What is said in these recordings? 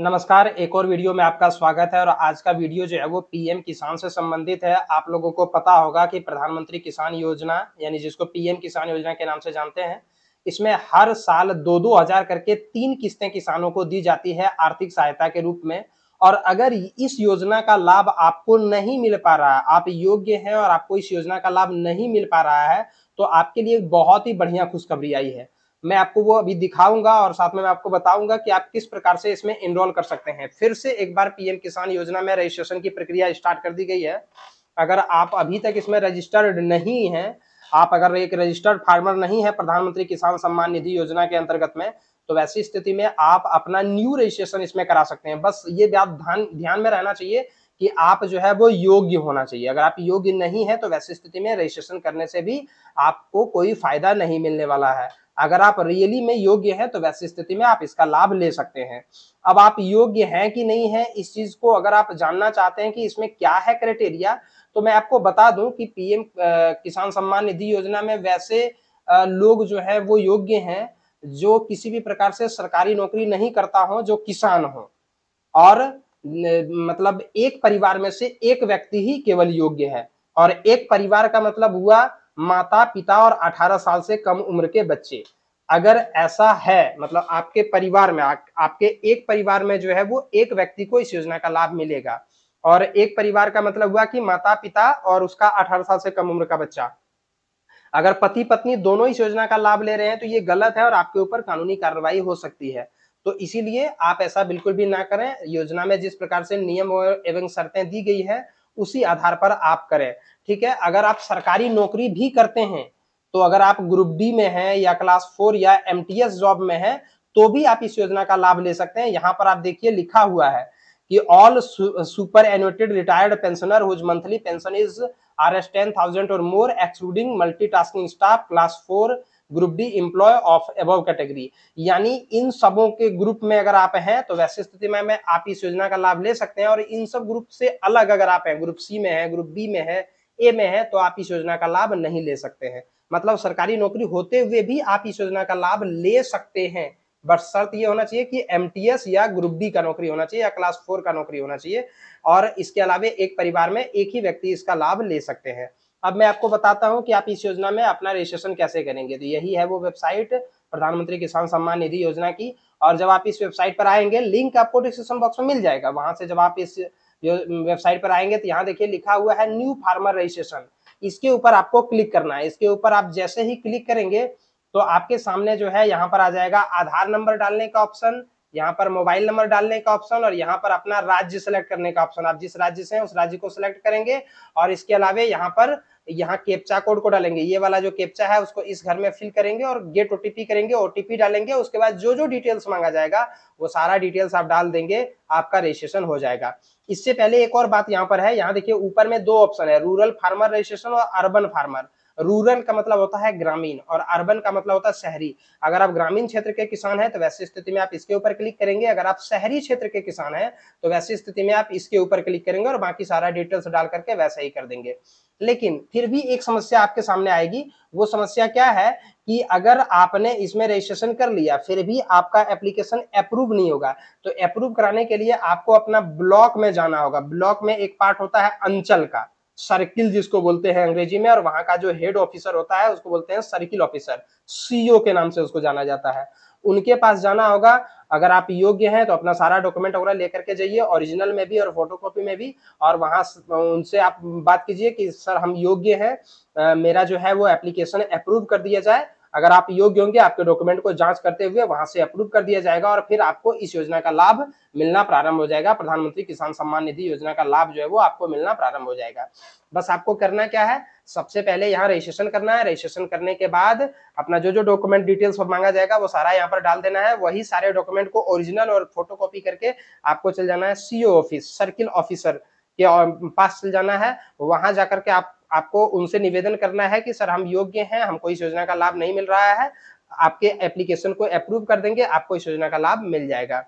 नमस्कार एक और वीडियो में आपका स्वागत है और आज का वीडियो जो है वो पीएम किसान से संबंधित है आप लोगों को पता होगा कि प्रधानमंत्री किसान योजना यानी जिसको पीएम किसान योजना के नाम से जानते हैं इसमें हर साल दो दो हजार करके तीन किस्तें किसानों को दी जाती है आर्थिक सहायता के रूप में और अगर इस योजना का लाभ आपको नहीं मिल पा रहा है आप योग्य हैं और आपको इस योजना का लाभ नहीं मिल पा रहा है तो आपके लिए बहुत ही बढ़िया खुशखबरी आई है मैं आपको वो अभी दिखाऊंगा और साथ में मैं आपको बताऊंगा कि आप किस प्रकार से इसमें इनरोल कर सकते हैं फिर से एक बार पीएम किसान योजना में रजिस्ट्रेशन की प्रक्रिया स्टार्ट कर दी गई है अगर आप अभी तक इसमें रजिस्टर्ड नहीं है आप अगर एक रजिस्टर्ड फार्मर नहीं है प्रधानमंत्री किसान सम्मान निधि योजना के अंतर्गत में तो वैसी स्थिति में आप अपना न्यू रजिस्ट्रेशन इसमें करा सकते हैं बस ये बात ध्यान ध्यान में रहना चाहिए कि आप जो है वो योग्य होना चाहिए अगर आप योग्य नहीं है तो वैसी स्थिति में रजिस्ट्रेशन करने से भी आपको कोई फायदा नहीं मिलने वाला है अगर आप रियली में योग्य हैं तो वैसी स्थिति में आप इसका लाभ ले सकते हैं अब आप योग्य हैं कि नहीं है इस चीज को अगर आप जानना चाहते हैं कि इसमें क्या है क्राइटेरिया तो मैं आपको बता दूं कि पीएम किसान सम्मान निधि योजना में वैसे लोग जो है वो योग्य हैं जो किसी भी प्रकार से सरकारी नौकरी नहीं करता हो जो किसान हो और मतलब एक परिवार में से एक व्यक्ति ही केवल योग्य है और एक परिवार का मतलब हुआ माता पिता और 18 साल से कम उम्र के बच्चे अगर ऐसा है मतलब आपके परिवार में आ, आपके एक परिवार में जो है वो एक व्यक्ति को इस योजना का लाभ मिलेगा और एक परिवार का मतलब हुआ कि माता पिता और उसका 18 साल से कम उम्र का बच्चा अगर पति पत्नी दोनों इस योजना का लाभ ले रहे हैं तो ये गलत है और आपके ऊपर कानूनी कार्रवाई हो सकती है तो इसीलिए आप ऐसा बिल्कुल भी ना करें योजना में जिस प्रकार से नियम एवं शर्तें दी गई है उसी आधार पर आप करें ठीक है अगर आप सरकारी नौकरी भी करते हैं तो अगर आप ग्रुप डी में हैं या क्लास फोर या एम जॉब में हैं तो भी आप इस योजना का लाभ ले सकते हैं यहाँ पर आप देखिए लिखा हुआ है कि all superannuated retired pensioner whose monthly pension is R S ten thousand और more excluding multitasking staff class four group D employee of अब कैटेगरी यानी इन सबों के ग्रुप में अगर आप हैं तो वैसे स्थिति में मैं आप इस योजना का लाभ ले सकते हैं और इन सब ग्रुप से अलग अगर आप हैं ग्रुप सी में है ग्रुप बी में है ए में है तो आप इस योजना का लाभ नहीं ले सकते हैं मतलब सरकारी नौकरी होते हुए भी आप इस योजना का लाभ ले सकते हैं बट शर्त ये होना चाहिए कि एम या ग्रुप डी का नौकरी होना चाहिए या क्लास फोर का नौकरी होना चाहिए और इसके अलावा एक परिवार में एक ही व्यक्ति इसका लाभ ले सकते हैं अब मैं आपको बताता हूँ कि आप इस योजना में अपना रजिस्ट्रेशन कैसे करेंगे तो यही है वो वेबसाइट प्रधानमंत्री किसान सम्मान निधि योजना की और जब आप इस वेबसाइट पर आएंगे लिंक आपको डिस्क्रिप्शन बॉक्स में मिल जाएगा वहां से जब आप इस वेबसाइट पर आएंगे तो यहाँ देखिए लिखा हुआ है न्यू फार्मर रजिस्ट्रेशन इसके ऊपर आपको क्लिक करना है इसके ऊपर आप जैसे ही क्लिक करेंगे तो आपके सामने जो है यहाँ पर आ जाएगा आधार नंबर डालने का ऑप्शन यहाँ पर मोबाइल नंबर डालने का ऑप्शन और यहाँ पर अपना राज्य सेलेक्ट करने का ऑप्शन आप जिस राज्य से हैं उस राज्य को सिलेक्ट करेंगे और इसके अलावा यहाँ पर यहाँ केपचा कोड को डालेंगे ये वाला जो केपचा है उसको इस घर में फिल करेंगे और गेट ओटीपी करेंगे ओटीपी डालेंगे उसके बाद जो जो डिटेल्स मांगा जाएगा वो सारा डिटेल्स आप डाल देंगे आपका रजिस्ट्रेशन हो जाएगा इससे पहले एक और बात यहाँ पर है यहाँ देखिए ऊपर में दो ऑप्शन है रूरल फार्मर रजिस्ट्रेशन और अर्बन फार्मर रूरल का मतलब होता है ग्रामीण और अर्बन का मतलब होता है शहरी अगर आप ग्रामीण क्षेत्र के किसान हैं तो वैसी स्थिति में आप इसके ऊपर क्लिक करेंगे अगर आप शहरी क्षेत्र के किसान हैं तो वैसी स्थिति में आप इसके ऊपर क्लिक करेंगे और बाकी सारा डिटेल्स डाल करके वैसे ही कर देंगे लेकिन फिर भी एक समस्या आपके सामने आएगी वो समस्या क्या है कि अगर आपने इसमें रजिस्ट्रेशन कर लिया फिर भी आपका एप्लीकेशन अप्रूव नहीं होगा तो अप्रूव कराने के लिए आपको अपना ब्लॉक में जाना होगा ब्लॉक में एक पार्ट होता है अंचल का सर्किल जिसको बोलते हैं अंग्रेजी में और वहां का जो हेड ऑफिसर होता है उसको बोलते हैं सर्किल ऑफिसर सीईओ के नाम से उसको जाना जाता है उनके पास जाना होगा अगर आप योग्य हैं तो अपना सारा डॉक्यूमेंट वगैरह लेकर के जाइए ओरिजिनल में भी और फोटोकॉपी में भी और वहां उनसे आप बात कीजिए कि सर हम योग्य हैं मेरा जो है वो एप्लीकेशन अप्रूव कर दिया जाए अगर आप योग्य होंगे आपके डॉक्यूमेंट को जांच करते हुए वहां से अप्रूव कर दिया जाएगा और फिर आपको इस योजना का लाभ मिलना प्रारंभ हो जाएगा प्रधानमंत्री किसान सम्मान निधि योजना का लाभ जो है वो आपको मिलना प्रारंभ हो जाएगा बस आपको करना क्या है सबसे पहले यहाँ रजिस्ट्रेशन करना है रजिस्ट्रेशन करने के बाद अपना जो जो डॉक्यूमेंट डिटेल्स मांगा जाएगा वो सारा यहाँ पर डाल देना है वही सारे डॉक्यूमेंट को ओरिजिनल और फोटो करके आपको चल जाना है सीओ ऑफिस सर्किल ऑफिसर के पास चल जाना है वहां जाकर के आप आपको उनसे निवेदन करना है कि सर हम योग्य हैं हमको इस योजना का लाभ नहीं मिल रहा है आपके एप्लीकेशन को अप्रूव कर देंगे आपको इस योजना का लाभ मिल जाएगा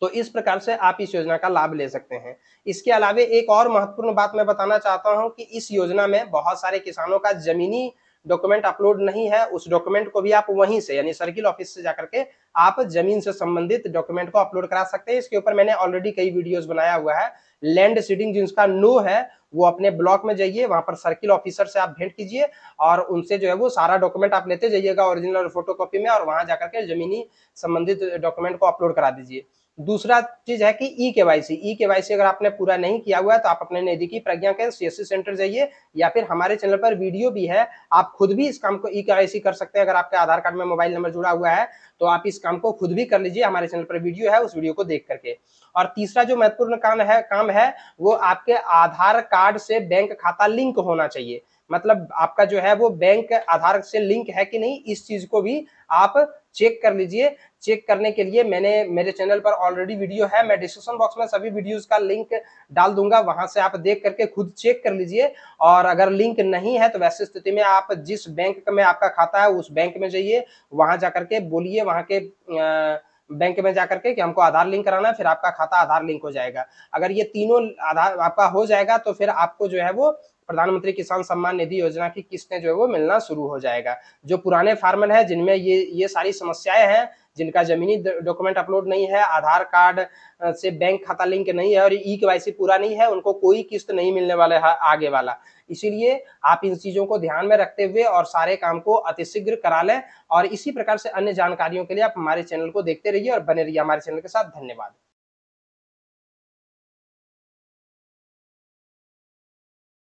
तो इस प्रकार से आप इस योजना का लाभ ले सकते हैं इसके अलावे एक और महत्वपूर्ण बात मैं बताना चाहता हूं कि इस योजना में बहुत सारे किसानों का जमीनी डॉक्यूमेंट अपलोड नहीं है उस डॉक्यूमेंट को भी आप वहीं से यानी सर्किल ऑफिस से जाकर के आप जमीन से संबंधित डॉक्यूमेंट को अपलोड करा सकते हैं इसके ऊपर मैंने ऑलरेडी कई वीडियोस बनाया हुआ है लैंड सीडिंग जिनका नो है वो अपने ब्लॉक में जाइए वहां पर सर्किल ऑफिसर से आप भेंट कीजिए और उनसे जो है वो सारा डॉक्यूमेंट आप लेते जाइएगा ओरिजिनल और फोटो में और वहां जाकर के जमीनी संबंधित डॉक्यूमेंट को अपलोड करा दीजिए दूसरा चीज है कि ई के वाई सी ई के वाई सी अगर आपने पूरा नहीं किया हुआ है तो आप अपने नजदीकी प्रज्ञा के सीएससी सेंटर जाइए या फिर हमारे चैनल पर वीडियो भी है आप खुद भी इस काम को ई के वाई सी कर सकते हैं अगर आपके आधार कार्ड में मोबाइल नंबर जुड़ा हुआ है तो आप इस काम को खुद भी कर लीजिए हमारे चैनल पर वीडियो है उस वीडियो को देख करके और तीसरा जो महत्वपूर्ण काम है काम है वो आपके आधार कार्ड से बैंक खाता लिंक होना चाहिए मतलब आपका जो है वो बैंक आधार से लिंक है कि नहीं इस चीज को भी आप चेक कर लीजिए चेक करने के लिए मैंने मेरे चैनल पर ऑलरेडी वीडियो है मैं डिस्क्रिप्शन बॉक्स में सभी वीडियोस का लिंक डाल दूंगा वहां से आप देख करके खुद चेक कर लीजिए और अगर लिंक नहीं है तो वैसे स्थिति में आप जिस बैंक में आपका खाता है उस बैंक में जाइए वहां जाकर के बोलिए वहां के आ, बैंक में जाकर के कि हमको आधार लिंक कराना है फिर आपका खाता आधार लिंक हो जाएगा अगर ये तीनों आधार आपका हो जाएगा तो फिर आपको जो है वो प्रधानमंत्री किसान सम्मान निधि योजना की किस्तें जो है वो मिलना शुरू हो जाएगा जो पुराने फार्मर है जिनमें ये ये सारी समस्याएं हैं जिनका जमीनी डॉक्यूमेंट अपलोड नहीं है आधार कार्ड से बैंक खाता लिंक नहीं है और ई के पूरा नहीं है उनको कोई किस्त नहीं मिलने वाला है आगे वाला इसीलिए आप इन चीजों को ध्यान में रखते हुए और सारे काम को अतिशीघ्र करा लें और इसी प्रकार से अन्य जानकारियों के लिए आप हमारे चैनल को देखते रहिए और बने रहिए हमारे चैनल के साथ धन्यवाद